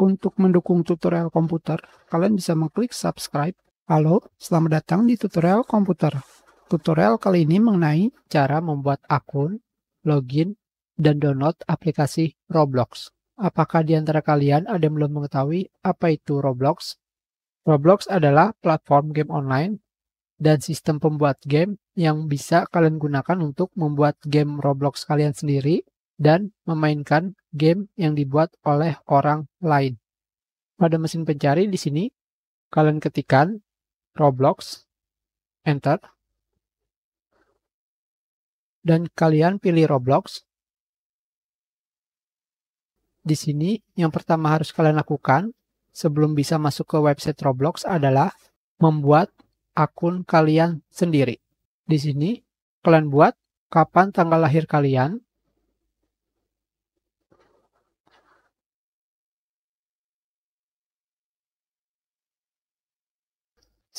Untuk mendukung tutorial komputer, kalian bisa mengklik subscribe. Halo, selamat datang di tutorial komputer. Tutorial kali ini mengenai cara membuat akun, login, dan download aplikasi Roblox. Apakah di antara kalian ada yang belum mengetahui apa itu Roblox? Roblox adalah platform game online dan sistem pembuat game yang bisa kalian gunakan untuk membuat game Roblox kalian sendiri dan memainkan game yang dibuat oleh orang lain. Pada mesin pencari di sini, kalian ketikkan Roblox, Enter, dan kalian pilih Roblox. Di sini, yang pertama harus kalian lakukan sebelum bisa masuk ke website Roblox adalah membuat akun kalian sendiri. Di sini, kalian buat kapan tanggal lahir kalian,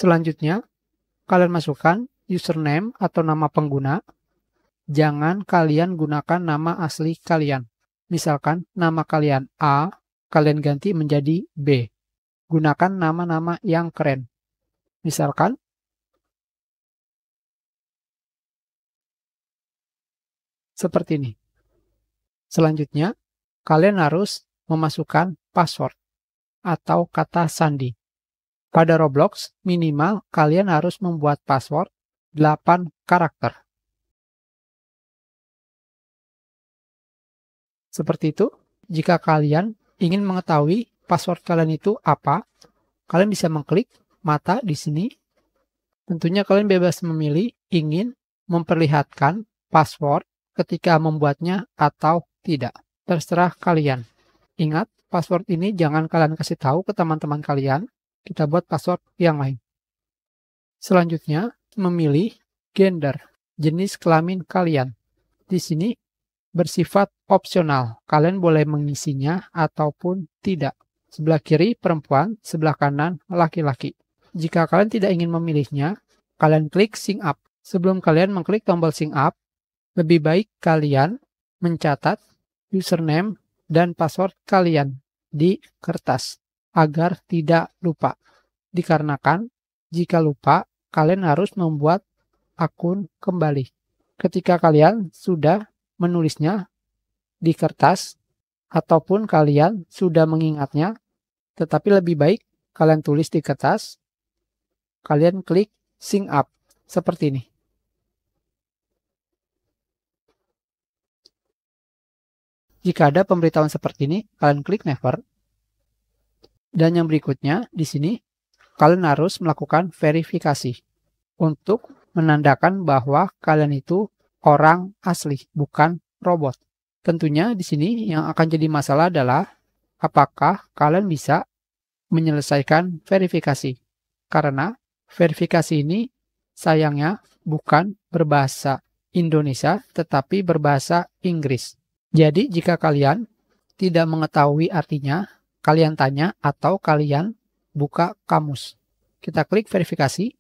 Selanjutnya, kalian masukkan username atau nama pengguna. Jangan kalian gunakan nama asli kalian. Misalkan nama kalian A, kalian ganti menjadi B. Gunakan nama-nama yang keren. Misalkan, seperti ini. Selanjutnya, kalian harus memasukkan password atau kata sandi. Pada Roblox, minimal kalian harus membuat password 8 karakter. Seperti itu, jika kalian ingin mengetahui password kalian itu apa, kalian bisa mengklik mata di sini. Tentunya kalian bebas memilih ingin memperlihatkan password ketika membuatnya atau tidak. Terserah kalian. Ingat, password ini jangan kalian kasih tahu ke teman-teman kalian kita buat password yang lain. Selanjutnya, memilih gender, jenis kelamin kalian. Di sini bersifat opsional. Kalian boleh mengisinya ataupun tidak. Sebelah kiri perempuan, sebelah kanan laki-laki. Jika kalian tidak ingin memilihnya, kalian klik sync up. Sebelum kalian mengklik tombol sync up, lebih baik kalian mencatat username dan password kalian di kertas agar tidak lupa. Dikarenakan, jika lupa, kalian harus membuat akun kembali. Ketika kalian sudah menulisnya di kertas, ataupun kalian sudah mengingatnya, tetapi lebih baik kalian tulis di kertas, kalian klik sync up seperti ini. Jika ada pemberitahuan seperti ini, kalian klik never dan yang berikutnya di sini kalian harus melakukan verifikasi untuk menandakan bahwa kalian itu orang asli, bukan robot. Tentunya di sini yang akan jadi masalah adalah apakah kalian bisa menyelesaikan verifikasi. Karena verifikasi ini sayangnya bukan berbahasa Indonesia tetapi berbahasa Inggris. Jadi jika kalian tidak mengetahui artinya, kalian tanya atau kalian buka kamus. Kita klik verifikasi.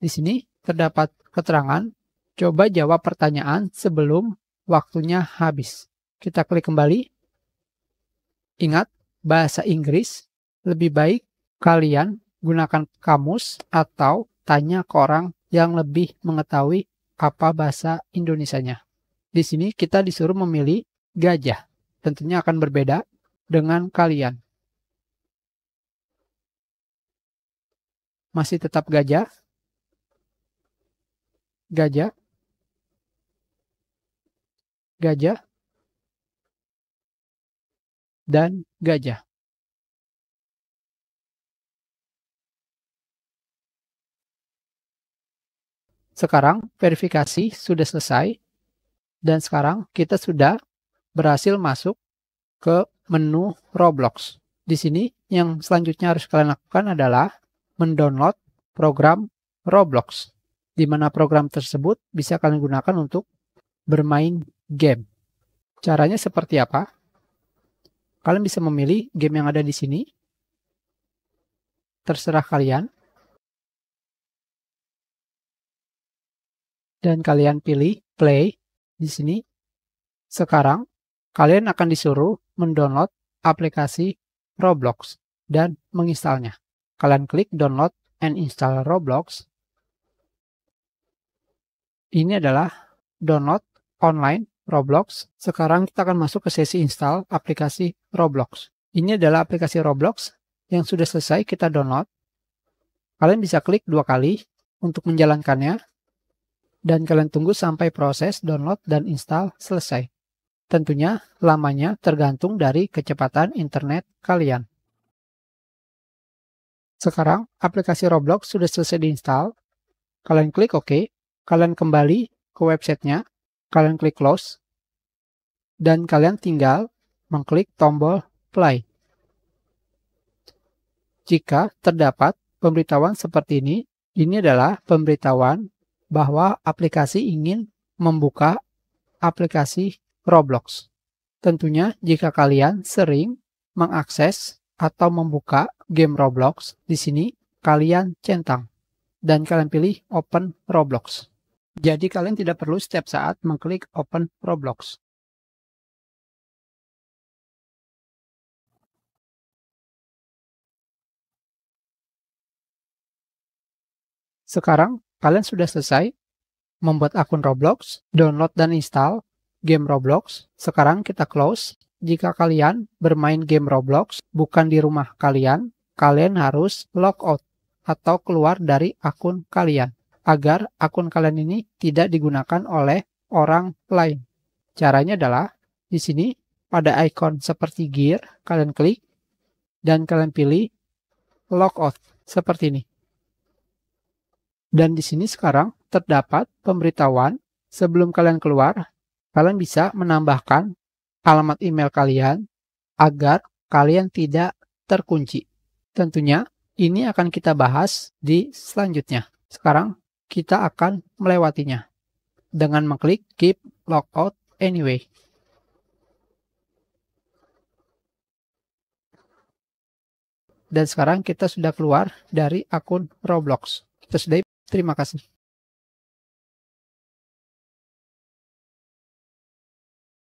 Di sini terdapat keterangan, coba jawab pertanyaan sebelum waktunya habis. Kita klik kembali. Ingat, bahasa Inggris lebih baik kalian gunakan kamus atau tanya ke orang yang lebih mengetahui apa bahasa Indonesianya. Di sini kita disuruh memilih gajah tentunya akan berbeda dengan kalian. Masih tetap gajah. Gajah. Gajah. Dan gajah. Sekarang verifikasi sudah selesai dan sekarang kita sudah berhasil masuk ke menu Roblox. Di sini yang selanjutnya harus kalian lakukan adalah mendownload program Roblox, di mana program tersebut bisa kalian gunakan untuk bermain game. Caranya seperti apa? Kalian bisa memilih game yang ada di sini. Terserah kalian. Dan kalian pilih play di sini sekarang Kalian akan disuruh mendownload aplikasi Roblox dan menginstalnya. Kalian klik download and install Roblox. Ini adalah download online Roblox. Sekarang kita akan masuk ke sesi install aplikasi Roblox. Ini adalah aplikasi Roblox yang sudah selesai kita download. Kalian bisa klik dua kali untuk menjalankannya dan kalian tunggu sampai proses download dan install selesai. Tentunya lamanya tergantung dari kecepatan internet kalian. Sekarang aplikasi Roblox sudah selesai diinstal. Kalian klik OK, kalian kembali ke websitenya, kalian klik close, dan kalian tinggal mengklik tombol play. Jika terdapat pemberitahuan seperti ini, ini adalah pemberitahuan bahwa aplikasi ingin membuka aplikasi Roblox. Tentunya jika kalian sering mengakses atau membuka game Roblox di sini kalian centang dan kalian pilih Open Roblox. Jadi kalian tidak perlu setiap saat mengklik Open Roblox. Sekarang kalian sudah selesai membuat akun Roblox, download dan install game Roblox. Sekarang kita close. Jika kalian bermain game Roblox bukan di rumah kalian, kalian harus log out atau keluar dari akun kalian agar akun kalian ini tidak digunakan oleh orang lain. Caranya adalah di sini pada ikon seperti gear, kalian klik dan kalian pilih log out seperti ini. Dan di sini sekarang terdapat pemberitahuan sebelum kalian keluar Kalian bisa menambahkan alamat email kalian agar kalian tidak terkunci. Tentunya ini akan kita bahas di selanjutnya. Sekarang kita akan melewatinya dengan mengklik keep logout anyway. Dan sekarang kita sudah keluar dari akun Roblox. terima kasih.